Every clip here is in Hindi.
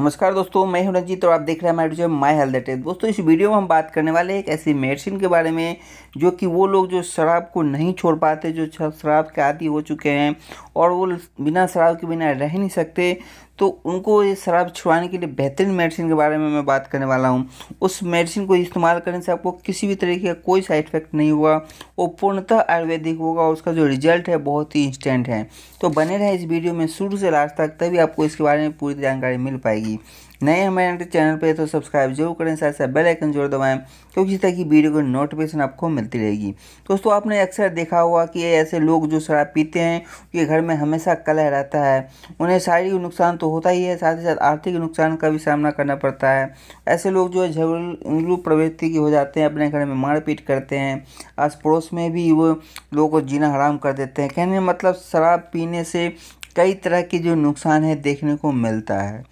नमस्कार दोस्तों मैं हूं रंजीत और आप देख रहे हैं हमारे जो माई हेल्थ टेस्ट दोस्तों इस वीडियो में हम बात करने वाले हैं एक ऐसी मेडिसिन के बारे में जो कि वो लोग जो शराब को नहीं छोड़ पाते जो शराब के आदि हो चुके हैं और वो बिना शराब के बिना रह नहीं सकते तो उनको ये शराब छुड़ाने के लिए बेहतरीन मेडिसिन के बारे में मैं बात करने वाला हूँ उस मेडिसिन को इस्तेमाल करने से आपको किसी भी तरीके का कोई साइड इफेक्ट नहीं हुआ वो पूर्णतः आयुर्वेदिक होगा और उसका जो रिजल्ट है बहुत ही इंस्टेंट है तो बने रहे इस वीडियो में शुरू से लास्ट तक तभी आपको इसके बारे में पूरी जानकारी मिल पाएगी नए हमारे यूट्यूब चैनल पे तो सब्सक्राइब जरूर करें साथ साथ बेल आइकन जरूर दबाएं क्योंकि इस तरह की वीडियो की नोटिफिकेशन आपको मिलती रहेगी दोस्तों आपने अक्सर देखा होगा कि ऐसे लोग जो शराब पीते हैं उनके घर में हमेशा कलह रहता है उन्हें शारीरिक नुकसान तो होता ही है साथ ही साथ आर्थिक नुकसान का भी सामना करना पड़ता है ऐसे लोग जो है झगड़ू प्रवृत्ति के हो जाते हैं अपने घर में मारपीट करते हैं आस पड़ोस में भी वो लोगों को जीना हराम कर देते हैं कहने मतलब शराब पीने से कई तरह के जो नुकसान है देखने को मिलता है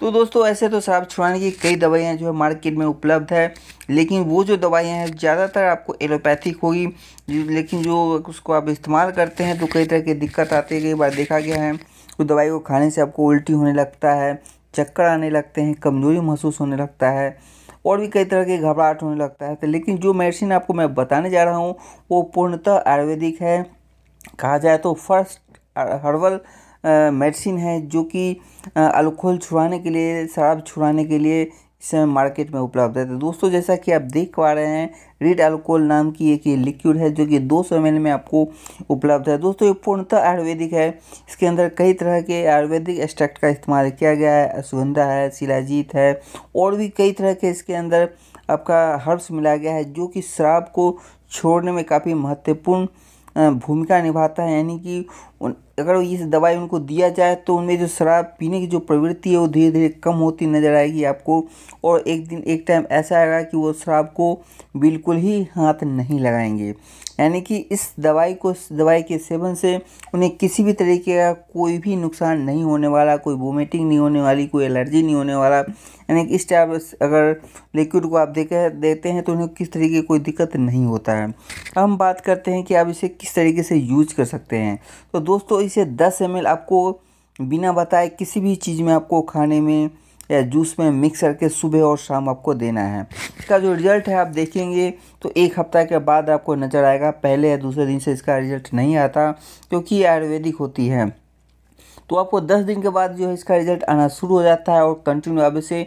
तो दोस्तों ऐसे तो शराब छुड़ाने की कई दवाइयाँ जो है मार्केट में उपलब्ध है लेकिन वो जो दवाइयाँ हैं ज़्यादातर आपको एलोपैथिक होगी लेकिन जो उसको आप इस्तेमाल करते हैं तो कई तरह की दिक्कत आती है कई बार देखा गया है उस दवाई को खाने से आपको उल्टी होने लगता है चक्कर आने लगते हैं कमज़ोरी महसूस होने लगता है और भी कई तरह के घबराहट होने लगता है तो लेकिन जो मेडिसिन आपको मैं बताने जा रहा हूँ वो पूर्णतः आयुर्वेदिक है कहा जाए तो फर्स्ट हर्बल मेडिसिन है जो कि अल्कोहल छुड़ाने के लिए शराब छुड़ाने के लिए इस समय मार्केट में उपलब्ध है तो दोस्तों जैसा कि आप देख पा रहे हैं रेड अल्कोहल नाम की एक ये लिक्विड है जो कि दो सौ में आपको उपलब्ध है दोस्तों ये पूर्णतः आयुर्वेदिक है इसके अंदर कई तरह के आयुर्वेदिक एक्सट्रैक्ट का इस्तेमाल किया गया है अश्वंधा है शिलाजीत है और भी कई तरह के इसके अंदर आपका हर्ब्स मिला गया है जो कि शराब को छोड़ने में काफ़ी महत्वपूर्ण भूमिका निभाता है यानी कि अगर इस दवाई उनको दिया जाए तो उनमें जो शराब पीने की जो प्रवृत्ति है वो धीरे धीरे कम होती नज़र आएगी आपको और एक दिन एक टाइम ऐसा आएगा कि वो शराब को बिल्कुल ही हाथ नहीं लगाएंगे यानी कि इस दवाई को दवाई के सेवन से उन्हें किसी भी तरीके का कोई भी नुकसान नहीं होने वाला कोई वोमिटिंग नहीं होने वाली कोई एलर्जी नहीं होने वाला यानी कि इस टाइप अगर लिक्विड को आप देखे देते हैं तो उन्हें किस तरीके कोई दिक्कत नहीं होता है हम बात करते हैं कि आप इसे किस तरीके से यूज कर सकते हैं तो दोस्तों वही से दस एम आपको बिना बताए किसी भी चीज़ में आपको खाने में या जूस में मिक्स करके सुबह और शाम आपको देना है इसका जो रिज़ल्ट है आप देखेंगे तो एक हफ्ता के बाद आपको नज़र आएगा पहले या दूसरे दिन से इसका रिज़ल्ट नहीं आता क्योंकि आयुर्वेदिक होती है तो आपको दस दिन के बाद जो है इसका रिज़ल्ट आना शुरू हो जाता है और कंटिन्यू आप इसे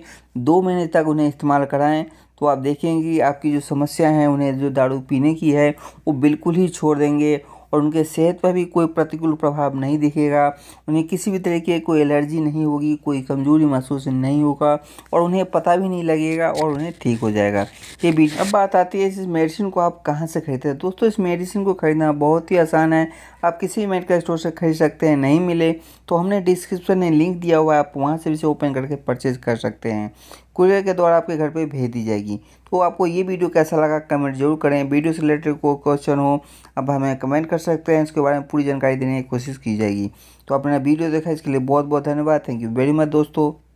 दो महीने तक उन्हें इस्तेमाल कराएं तो आप देखेंगे आपकी जो समस्या है उन्हें जो दारू पीने की है वो बिल्कुल ही छोड़ देंगे और उनके सेहत पर भी कोई प्रतिकूल प्रभाव नहीं दिखेगा उन्हें किसी भी तरह की कोई एलर्जी नहीं होगी कोई कमज़ोरी महसूस नहीं होगा और उन्हें पता भी नहीं लगेगा और उन्हें ठीक हो जाएगा ये बीच अब बात आती है इस मेडिसिन को आप कहाँ से खरीदते हैं दोस्तों इस मेडिसिन को खरीदना बहुत ही आसान है आप किसी भी मेडिकल स्टोर से खरीद सकते हैं नहीं मिले तो हमने डिस्क्रिप्शन में लिंक दिया हुआ है आप वहाँ से भी इसे ओपन करके परचेज़ कर सकते हैं कुरियर के द्वारा आपके घर पे भेज दी जाएगी तो आपको ये वीडियो कैसा लगा कमेंट जरूर करें वीडियो से रिलेटेड कोई क्वेश्चन हो अब हमें कमेंट कर सकते हैं इसके बारे में पूरी जानकारी देने की कोशिश की जाएगी तो आपने वीडियो देखा इसके लिए बहुत बहुत धन्यवाद थैंक यू वेरी मच दोस्तों